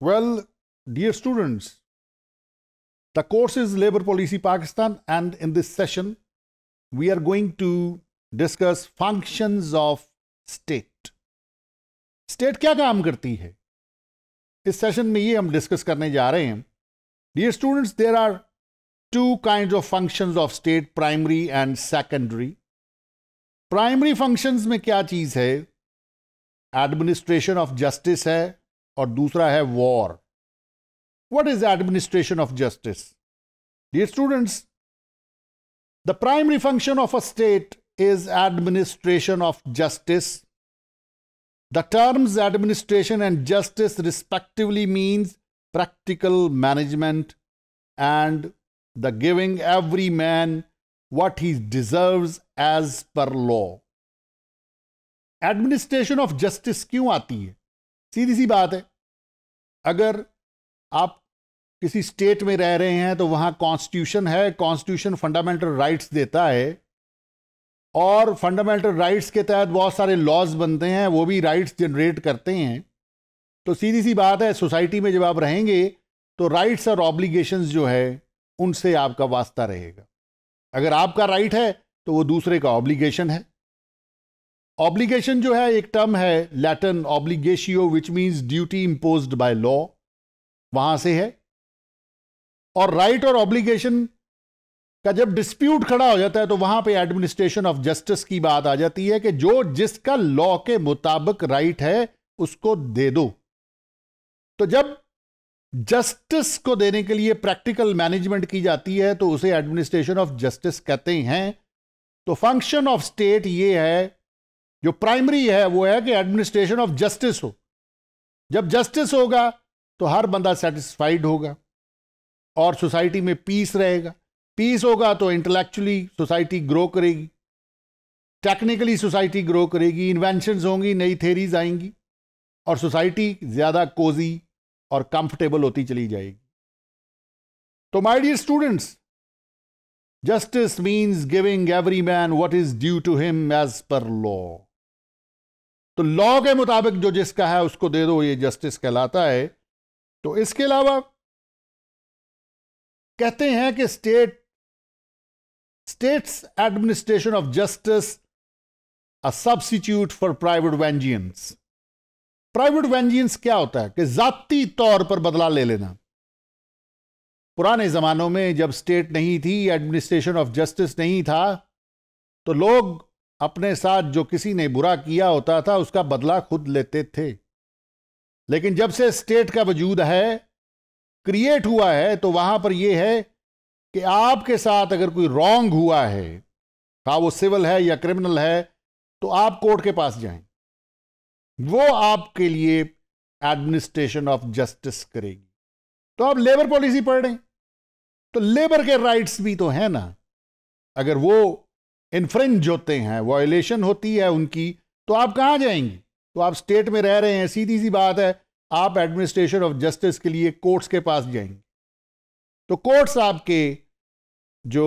Well, dear students, the course is Labor Policy Pakistan and in this session, we are going to discuss functions of state. State क्या काम करती है इस session में ये हम discuss करने जा रहे हैं Dear students, there are two kinds of functions of state, primary and secondary. Primary functions में क्या चीज़ है Administration of justice है और दूसरा है war what is administration of justice dear students the primary function of a state is administration of justice. The terms administration and justice respectively means practical management and the giving every man what he deserves as per law. Administration of justice क्यों आती है सीधी सी बात है अगर आप किसी state में रह रहे हैं तो वहां कॉन्स्टिट्यूशन है कॉन्स्टिट्यूशन फंडामेंटल राइट्स देता है और फंडामेंटल राइट्स के तहत बहुत सारे लॉज बनते हैं वो भी राइट्स जनरेट करते हैं तो सीधी सी बात है सोसाइटी में जब आप रहेंगे तो राइट्स और ऑब्लिगेशंस जो है उनसे आपका वास्ता रहेगा अगर आपका राइट है तो वो दूसरे का ऑब्लिगेशन है ऑब्लिगेशन जो है एक टर्म है Latin obligatio which means duty impose by law वहां से है और राइट right और ऑब्लिगेशन का जब डिस्प्यूट खड़ा हो जाता है तो वहां पे एडमिनिस्ट्रेशन ऑफ जस्टिस की बात आ जाती है कि जो जिसका लॉ के मुताबिक राइट right है उसको दे दो तो जब जस्टिस को देने के लिए प्रैक्टिकल मैनेजमेंट की जाती है तो उसे एडमिनिस्ट्रेशन ऑफ जस्टिस कहते हैं तो फंक्शन ऑफ स्टेट ये है जो प्राइमरी है वो है कि एडमिनिस्ट्रेशन ऑफ जस्टिस हो जब जस्टिस होगा तो हर बंदा सेटिस्फाइड होगा और सोसाइटी में पीस रहेगा पीस होगा तो इंटेलेक्चुअली सोसाइटी ग्रो करेगी टेक्निकली सोसाइटी ग्रो करेगी इन्वेंशन होंगी नई थेरीज आएंगी और सोसाइटी ज़्यादा कोजी और कंफर्टेबल होती चली जाएगी तो my dear students justice means giving every man what is due to him as per law तो लॉ के मुताबिक जो जिसका है उसको दे दो ये जस्टिस कहलाता है तो इसके अलावा कहते हैं कि state states administration of justice a substitute for private vengeance private vengeance क्या होता है कि जाति तौर पर बदला ले लेना पुराने जमानों में जब स्टेट नहीं थी एडमिनिस्ट्रेशन ऑफ जस्टिस नहीं था तो लोग अपने साथ जो किसी ने बुरा किया होता था उसका बदला खुद लेते थे लेकिन जब से स्टेट का वजूद है क्रिएट हुआ है तो वहां पर यह है कि आपके साथ अगर कोई रॉन्ग हुआ है खा हाँ, वो सिविल है या क्रिमिनल है तो आप कोर्ट के पास जाएं वो आपके लिए एडमिनिस्ट्रेशन ऑफ जस्टिस करेगी तो आप लेबर पॉलिसी पढ़ रहे तो लेबर के राइट्स भी तो है ना अगर वो इन्फ्रेंज होते हैं वायलेशन होती है उनकी तो आप कहाँ जाएंगी तो आप स्टेट में रह रहे हैं सीधी सी बात है आप एडमिनिस्ट्रेशन ऑफ जस्टिस के लिए कोर्ट्स के पास जाएंगे तो कोर्ट्स आपके जो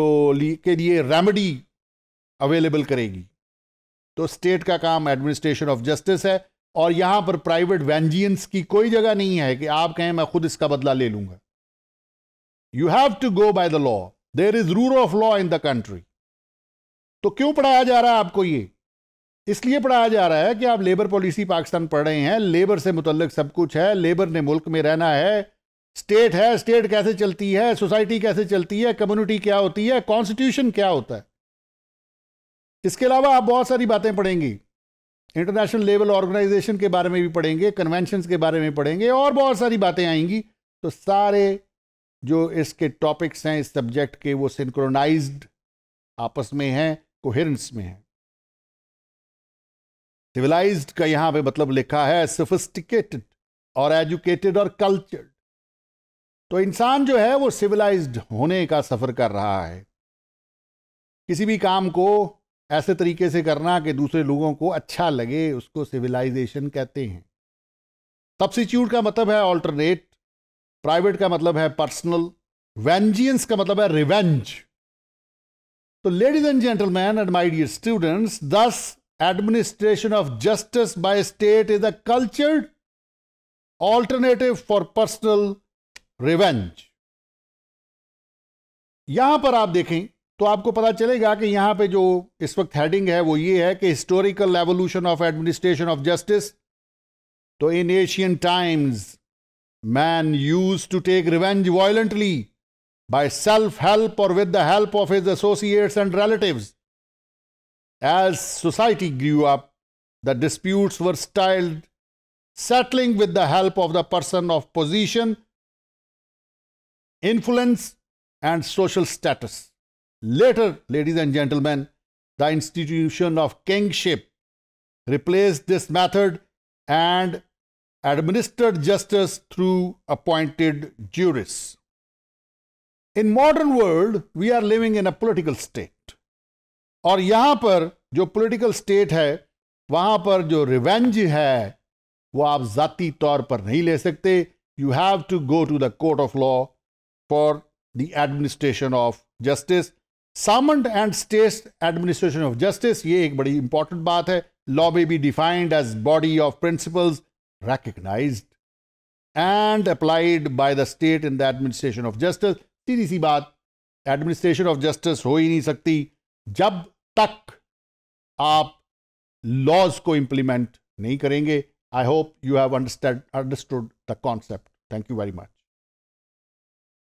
के लिए रेमेडी अवेलेबल करेगी तो स्टेट का काम एडमिनिस्ट्रेशन ऑफ जस्टिस है और यहां पर प्राइवेट वेंजियंस की कोई जगह नहीं है कि आप कहें मैं खुद इसका बदला ले लूंगा you have to go by the law there is rule of law in the country तो क्यों पढ़ाया जा रहा है आपको ये इसलिए पढ़ाया जा रहा है कि आप लेबर पॉलिसी पाकिस्तान पढ़ रहे हैं लेबर से मुतलक सब कुछ है लेबर ने मुल्क में रहना है स्टेट है स्टेट कैसे चलती है सोसाइटी कैसे चलती है कम्युनिटी क्या होती है कॉन्स्टिट्यूशन क्या होता है इसके अलावा आप बहुत सारी बातें पढ़ेंगी इंटरनेशनल लेवल ऑर्गेनाइजेशन के बारे में भी पढ़ेंगे कन्वेंशन के बारे में पढ़ेंगे और बहुत सारी बातें आएंगी तो सारे जो इसके टॉपिक्स हैं इस सब्जेक्ट के वो सिंक्रोनाइज आपस में हैं कोहेरेंस में है सिविलाइज्ड का यहां पे मतलब लिखा है सोफिस्टिकेटेड और एजुकेटेड और कल्चर्ड तो इंसान जो है वो सिविलाइज्ड होने का सफर कर रहा है किसी भी काम को ऐसे तरीके से करना कि दूसरे लोगों को अच्छा लगे उसको सिविलाइजेशन कहते हैं सब्सिट्यूट का मतलब है ऑल्टरनेट प्राइवेट का मतलब है पर्सनल वेंजियंस का मतलब है रिवेंज तो ladies and gentleman and my dear students this administration of justice by state is a cultured alternative for personal revenge यहां पर आप देखें तो आपको पता चलेगा कि यहां पे जो इस वक्त हेडिंग है वो ये है कि historical evolution of administration of justice तो in Asian times man use to take revenge violently by self help or with the help of his associates and relatives. As society grew up, the disputes were styled settling with the help of the person of position, influence, and social status. Later, ladies and gentlemen, the institution of kingship replaced this method and administered justice through appointed jurists. In modern world we are living in a political state और यहाँ पर जो political state है वहाँ पर जो revenge है वो आप ज़ाती तौर पर नहीं ले सकते you have to go to the court of law for the administration of justice Salmond and state administration of justice ये एक बड़ी इंपॉर्टेंट बात है law may be defined as body of principles recognized and applied by the state in the administration of justice सीधी सी बात administration of justice हो ही नहीं सकती जब तक आप लॉज को इंप्लीमेंट नहीं करेंगे I hope you have understand understood the concept thank you very much